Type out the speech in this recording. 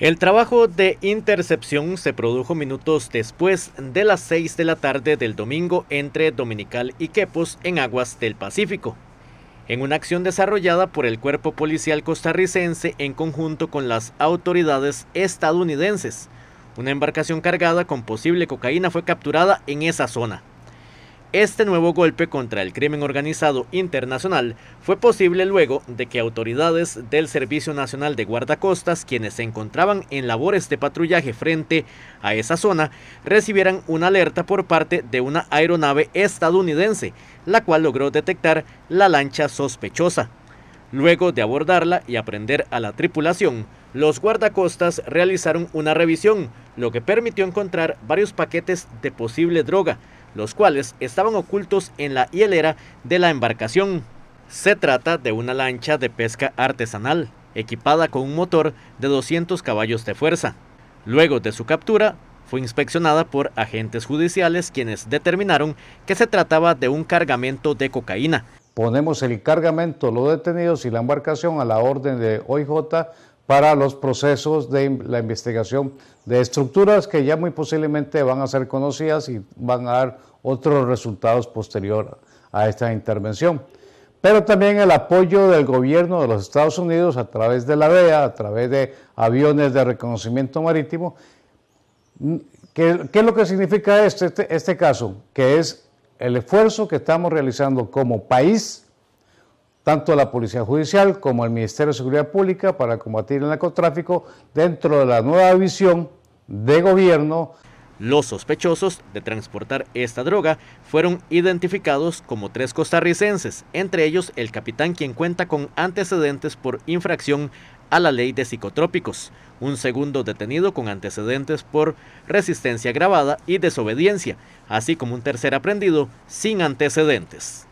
El trabajo de intercepción se produjo minutos después de las 6 de la tarde del domingo entre Dominical y Quepos en aguas del Pacífico, en una acción desarrollada por el cuerpo policial costarricense en conjunto con las autoridades estadounidenses. Una embarcación cargada con posible cocaína fue capturada en esa zona. Este nuevo golpe contra el crimen organizado internacional fue posible luego de que autoridades del Servicio Nacional de Guardacostas, quienes se encontraban en labores de patrullaje frente a esa zona, recibieran una alerta por parte de una aeronave estadounidense, la cual logró detectar la lancha sospechosa. Luego de abordarla y aprender a la tripulación, los guardacostas realizaron una revisión, lo que permitió encontrar varios paquetes de posible droga, los cuales estaban ocultos en la hielera de la embarcación. Se trata de una lancha de pesca artesanal, equipada con un motor de 200 caballos de fuerza. Luego de su captura, fue inspeccionada por agentes judiciales quienes determinaron que se trataba de un cargamento de cocaína. Ponemos el cargamento, los detenidos y la embarcación a la orden de OIJ para los procesos de la investigación de estructuras que ya muy posiblemente van a ser conocidas y van a dar otros resultados posterior a esta intervención. Pero también el apoyo del gobierno de los Estados Unidos a través de la DEA, a través de aviones de reconocimiento marítimo. ¿Qué, es lo que significa este, este, este caso? Que es el esfuerzo que estamos realizando como país, tanto la Policía Judicial como el Ministerio de Seguridad Pública para combatir el narcotráfico dentro de la nueva visión de gobierno los sospechosos de transportar esta droga fueron identificados como tres costarricenses, entre ellos el capitán quien cuenta con antecedentes por infracción a la ley de psicotrópicos, un segundo detenido con antecedentes por resistencia agravada y desobediencia, así como un tercer aprendido sin antecedentes.